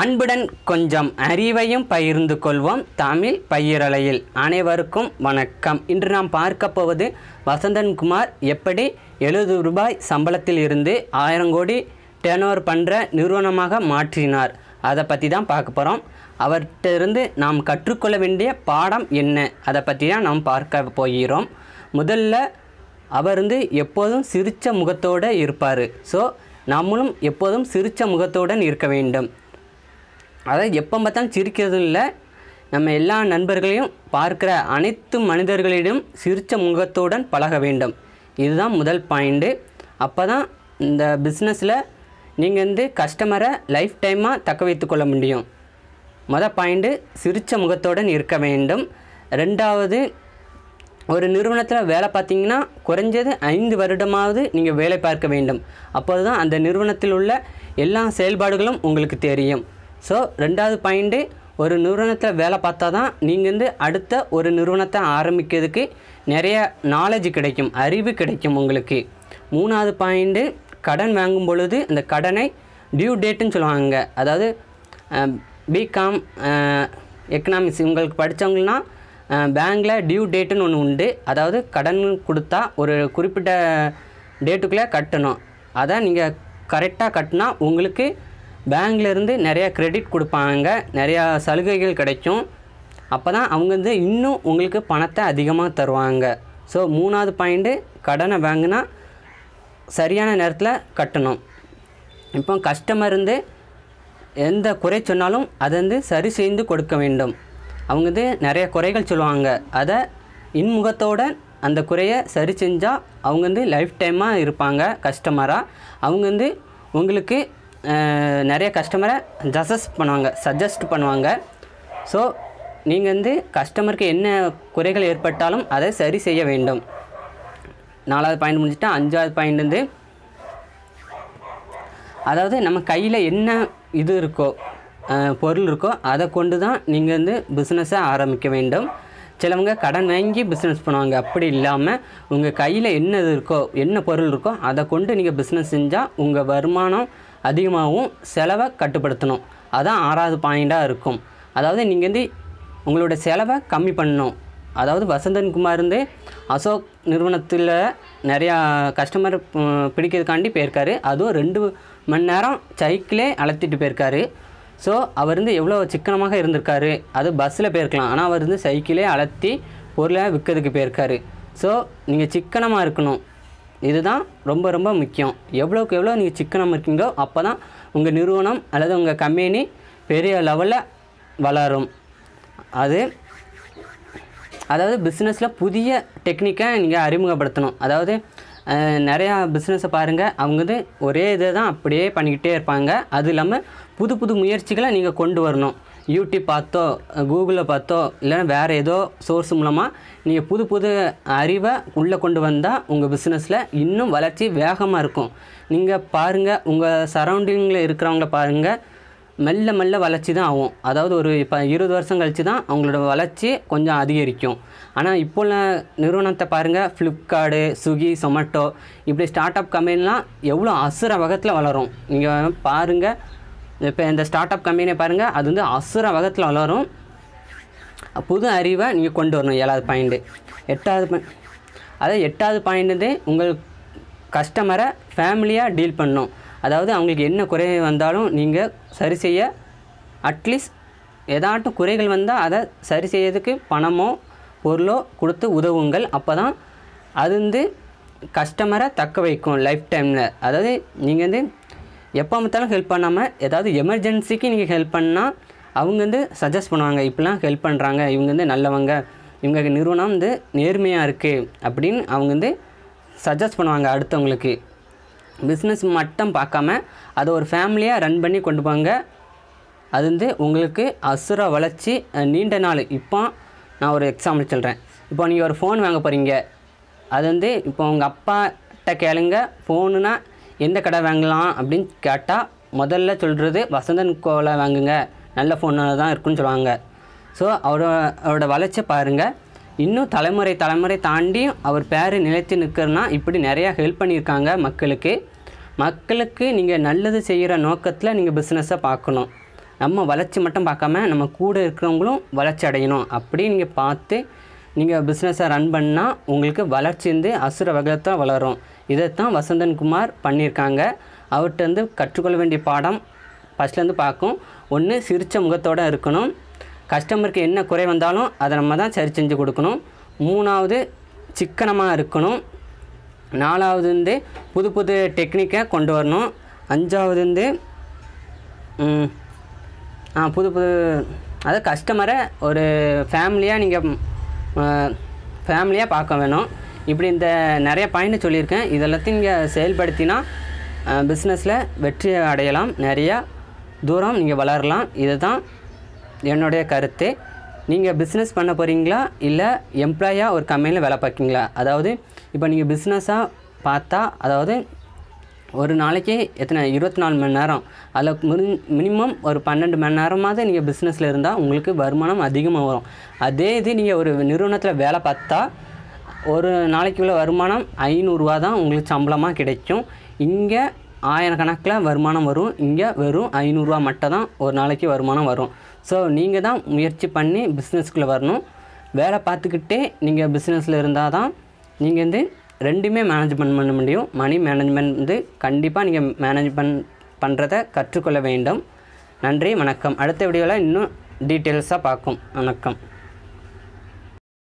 அன்புடன் கொஞ்சம் அறிவையும் பகிர்ந்து கொள்வோம் தமிழ் பயிரலையில் அனைவருக்கும் வணக்கம் இன்று நாம் பார்க்க போவது வசந்தன்குமார் எப்படி எழுபது ரூபாய் சம்பளத்தில் இருந்து ஆயிரம் கோடி டேனோவர் பண்ணுற நிறுவனமாக மாற்றினார் அதை பற்றி தான் பார்க்க போகிறோம் அவர்கிட்டருந்து நாம் கற்றுக்கொள்ள வேண்டிய பாடம் என்ன அதை பற்றி தான் நாம் பார்க்க போகிறோம் முதல்ல அவர் வந்து எப்போதும் சிரித்த முகத்தோடு இருப்பார் ஸோ நம்மளும் எப்போதும் சிரித்த முகத்துடன் இருக்க வேண்டும் அதாவது எப்போ பார்த்தாலும் சிரிக்கிறதும் இல்லை நம்ம எல்லா நண்பர்களையும் பார்க்கிற அனைத்து மனிதர்களிடம் சிரித்த முகத்துடன் பழக வேண்டும் இதுதான் முதல் பாயிண்ட்டு அப்போ தான் இந்த பிஸ்னஸில் நீங்கள் வந்து கஸ்டமரை லைஃப் டைமாக தக்க வைத்து கொள்ள முடியும் மொதல் பாயிண்ட்டு சிரித்த முகத்துடன் இருக்க வேண்டும் ரெண்டாவது ஒரு நிறுவனத்தில் வேலை பார்த்தீங்கன்னா குறைஞ்சது ஐந்து வருடமாவது நீங்கள் வேலை பார்க்க வேண்டும் அப்போது தான் அந்த நிறுவனத்தில் உள்ள எல்லா செயல்பாடுகளும் உங்களுக்கு தெரியும் ஸோ ரெண்டாவது பாயிண்ட்டு ஒரு நிறுவனத்தில் வேலை பார்த்தா தான் நீங்கள் வந்து அடுத்த ஒரு நிறுவனத்தை ஆரம்பிக்கிறதுக்கு நிறைய நாலேஜ் கிடைக்கும் அறிவு கிடைக்கும் உங்களுக்கு மூணாவது பாயிண்ட்டு கடன் வாங்கும் பொழுது அந்த கடனை டியூ டேட்டுன்னு சொல்லுவாங்க அதாவது பிகாம் எக்கனாமிக்ஸ் உங்களுக்கு படித்தவங்கன்னா பேங்கில் டியூ டேட்டுன்னு ஒன்று உண்டு அதாவது கடன் கொடுத்தா ஒரு குறிப்பிட்ட டேட்டுக்குள்ளே கட்டணும் அதை நீங்கள் கரெக்டாக கட்டினா உங்களுக்கு பேங்க்லேருந்து நிறையா க்ரெடிட் கொடுப்பாங்க நிறையா சலுகைகள் கிடைக்கும் அப்போ தான் அவங்க வந்து இன்னும் உங்களுக்கு பணத்தை அதிகமாக தருவாங்க ஸோ மூணாவது பாயிண்ட்டு கடனை வாங்கினா சரியான நேரத்தில் கட்டணும் இப்போ கஸ்டமர் வந்து எந்த குறை சொன்னாலும் அதை வந்து சரி செய்து கொடுக்க வேண்டும் அவங்க வந்து நிறைய குறைகள் சொல்லுவாங்க அதை இன்முகத்தோடு அந்த குறையை சரி செஞ்சால் அவங்க வந்து லைஃப் டைமாக இருப்பாங்க கஸ்டமராக அவங்க வந்து உங்களுக்கு நிறைய கஸ்டமரை ஜசஸ் பண்ணுவாங்க சஜஸ்ட் பண்ணுவாங்க ஸோ நீங்கள் வந்து கஸ்டமருக்கு என்ன குறைகள் ஏற்பட்டாலும் அதை சரி செய்ய வேண்டும் நாலாவது பாயிண்ட் முடிஞ்சுட்டா அஞ்சாவது பாயிண்ட் வந்து அதாவது நம்ம கையில் என்ன இது இருக்கோ பொருள் இருக்கோ அதை கொண்டு தான் நீங்கள் வந்து பிஸ்னஸை ஆரம்பிக்க வேண்டும் சிலவங்க கடன் வாங்கி பிஸ்னஸ் பண்ணுவாங்க அப்படி இல்லாமல் உங்கள் கையில் என்ன இது இருக்கோ என்ன பொருள் இருக்கோ அதை கொண்டு நீங்கள் பிஸ்னஸ் செஞ்சால் உங்கள் வருமானம் அதிகமாகவும் செலவை கட்டுப்படுத்தணும் அதுதான் ஆறாவது பாயிண்ட்டாக இருக்கும் அதாவது நீங்கள் வந்து உங்களோட செலவை கம்மி பண்ணணும் அதாவது வசந்தன் குமார் வந்து அசோக் நிறுவனத்தில் நிறையா கஸ்டமர் பிடிக்கிறதுக்காண்டி போயிருக்காரு அதுவும் ரெண்டு மணி நேரம் சைக்கிளே அழைத்திட்டு போயிருக்காரு ஸோ அவர் வந்து எவ்வளோ சிக்கனமாக இருந்திருக்காரு அது பஸ்ஸில் போயிருக்கலாம் ஆனால் அவர் வந்து சைக்கிளே அலத்தி பொருளை விற்கிறதுக்கு போயிருக்காரு ஸோ நீங்கள் சிக்கனமாக இருக்கணும் இதுதான் ரொம்ப ரொம்ப முக்கியம் எவ்வளோக்கு எவ்வளோ நீங்கள் சிக்கனம் இருக்கீங்களோ அப்போ தான் உங்கள் நிறுவனம் அல்லது உங்கள் கம்பெனி பெரிய லெவலில் வளரும் அது அதாவது பிஸ்னஸில் புதிய டெக்னிக்கை நீங்கள் அறிமுகப்படுத்தணும் அதாவது நிறையா பிஸ்னஸை பாருங்கள் அவங்க வந்து ஒரே இதை தான் அப்படியே பண்ணிக்கிட்டே இருப்பாங்க அது இல்லாமல் புது புது முயற்சிகளை நீங்கள் கொண்டு வரணும் யூடியூப் பார்த்தோ கூகுளில் பார்த்தோ இல்லைன்னா வேறு ஏதோ சோர்ஸ் மூலமாக நீங்கள் புது புது அறிவை உள்ளே கொண்டு வந்தால் உங்கள் பிஸ்னஸில் இன்னும் வளர்ச்சி வேகமாக இருக்கும் நீங்கள் பாருங்கள் உங்கள் சரௌண்டிங்கில் இருக்கிறவங்கள பாருங்கள் மெல்ல மெல்ல வளர்ச்சி தான் ஆகும் அதாவது ஒரு இப்போ இருபது வருஷம் கழித்து தான் அவங்களோட வளர்ச்சி கொஞ்சம் அதிகரிக்கும் ஆனால் இப்போ உள்ள நிறுவனத்தை பாருங்கள் ஃப்ளிப்கார்டு ஸ்விக்கி சொமேட்டோ இப்படி ஸ்டார்ட் அப் கம்பெனிலாம் எவ்வளோ அசுர வகத்தில் வளரும் நீங்கள் பாருங்கள் இப்போ இந்த ஸ்டார்ட் அப் கம்பெனியை பாருங்கள் அது வந்து அசுர வகத்தில் வளரும் புது அறிவை நீங்கள் கொண்டு வரணும் ஏழாவது பாயிண்ட்டு எட்டாவது பாயிண்ட் அதாவது எட்டாவது பாயிண்ட்டு உங்கள் கஸ்டமரை ஃபேமிலியாக டீல் பண்ணணும் அதாவது அவங்களுக்கு என்ன குறை வந்தாலும் நீங்கள் சரி செய்ய அட்லீஸ்ட் ஏதாட்டும் குறைகள் வந்தால் அதை சரி செய்யறதுக்கு பணமோ பொருளோ கொடுத்து உதவுங்கள் அப்போ தான் அது வந்து கஸ்டமரை தக்க வைக்கும் லைஃப் டைமில் அதாவது நீங்கள் வந்து எப்போ பார்த்தாலும் ஹெல்ப் பண்ணாமல் ஏதாவது எமர்ஜென்சிக்கு நீங்கள் ஹெல்ப் பண்ணால் அவங்க வந்து சஜஸ்ட் பண்ணுவாங்க இப்படிலாம் ஹெல்ப் பண்ணுறாங்க இவங்க வந்து நல்லவங்க இவங்க நிறுவனம் வந்து நேர்மையாக இருக்குது அப்படின்னு அவங்க வந்து சஜஸ்ட் பண்ணுவாங்க அடுத்தவங்களுக்கு பிஸ்னஸ் மட்டும் பார்க்காம அதை ஒரு ஃபேமிலியாக ரன் பண்ணி கொண்டு போங்க அது வந்து உங்களுக்கு அசுர வளர்ச்சி நீண்ட நாள் இப்போ நான் ஒரு எக்ஸாம்பிள் சொல்கிறேன் இப்போ நீங்கள் ஒரு ஃபோன் வாங்க போகிறீங்க அது வந்து இப்போ உங்கள் அப்பாட்ட கேளுங்க ஃபோனுனால் எந்த கடை வாங்கலாம் அப்படின்னு கேட்டால் முதல்ல சொல்கிறது வசந்தன் கோலை வாங்குங்க நல்ல ஃபோனாக தான் இருக்குன்னு சொல்லுவாங்க ஸோ அவரோட அவரோட வளர்ச்சி பாருங்கள் இன்னும் தலைமுறை தலைமுறை தாண்டி அவர் பேர் நிலைத்து நிற்கிறனா இப்படி நிறையா ஹெல்ப் பண்ணியிருக்காங்க மக்களுக்கு மக்களுக்கு நீங்கள் நல்லது செய்கிற நோக்கத்தில் நீங்கள் பிஸ்னஸை பார்க்கணும் நம்ம வளர்ச்சி மட்டும் பார்க்காம நம்ம கூட இருக்கிறவங்களும் வளர்ச்சி அடையணும் அப்படி நீங்கள் பார்த்து நீங்கள் பிஸ்னஸை ரன் பண்ணால் உங்களுக்கு வளர்ச்சி இருந்து அசுர வகத்தான் வளரும் இதைத்தான் வசந்தன் குமார் பண்ணியிருக்காங்க அவர்கிட்டருந்து கற்றுக்கொள்ள வேண்டிய பாடம் ஃபஸ்ட்லேருந்து பார்க்கும் ஒன்று சிரித்த முகத்தோடு இருக்கணும் கஸ்டமருக்கு என்ன குறை வந்தாலும் அதை நம்ம தான் சரி செஞ்சு கொடுக்கணும் மூணாவது சிக்கனமாக இருக்கணும் நாலாவது வந்து புது புது டெக்னிக்கை கொண்டு வரணும் அஞ்சாவது வந்து புது புது அதாவது கஸ்டமரை ஒரு ஃபேமிலியாக நீங்கள் ஃபேமிலியாக பார்க்க வேணும் இப்படி இந்த நிறைய பாயிண்ட் சொல்லியிருக்கேன் இதெல்லாத்தையும் நீங்கள் செயல்படுத்தினா பிஸ்னஸில் வெற்றி அடையலாம் நிறையா தூரம் நீங்கள் வளரலாம் இதுதான் என்னுடைய கருத்து நீங்கள் பிஸ்னஸ் பண்ண போகிறீங்களா இல்லை எம்ப்ளாயாக ஒரு கம்பெனியில் வேலை பார்க்கீங்களா அதாவது இப்போ நீங்கள் பிஸ்னஸாக பார்த்தா அதாவது ஒரு நாளைக்கு எத்தனை இருபத்தி நாலு மணி நேரம் அதில் மினி மினிமம் ஒரு பன்னெண்டு மணி நேரமாவது நீங்கள் பிஸ்னஸில் இருந்தால் உங்களுக்கு வருமானம் அதிகமாக வரும் அதே இது நீங்கள் ஒரு நிறுவனத்தில் வேலை பார்த்தா ஒரு நாளைக்கு உள்ள வருமானம் ஐநூறுரூவா தான் உங்களுக்கு சம்பளமாக கிடைக்கும் இங்கே ஆயிரக்கணக்கில் வருமானம் வரும் இங்கே வெறும் ஐநூறுரூவா மட்டும் தான் ஒரு நாளைக்கு வருமானம் வரும் ஸோ நீங்கள் தான் முயற்சி பண்ணி பிஸ்னஸ்க்குள்ளே வரணும் வேலை பார்த்துக்கிட்டே நீங்கள் பிஸ்னஸில் இருந்தால் தான் நீங்கள் வந்து ரெண்டுமே மேனேஜ்மெண்ட் பண்ண முடியும் மணி மேனேஜ்மெண்ட் வந்து கண்டிப்பாக நீங்கள் மேனேஜ்மெண்ட் பண்ணுறதை கற்றுக்கொள்ள வேண்டும் நன்றி வணக்கம் அடுத்த வீடியோவில் இன்னும் டீட்டெயில்ஸாக பார்க்கும் வணக்கம்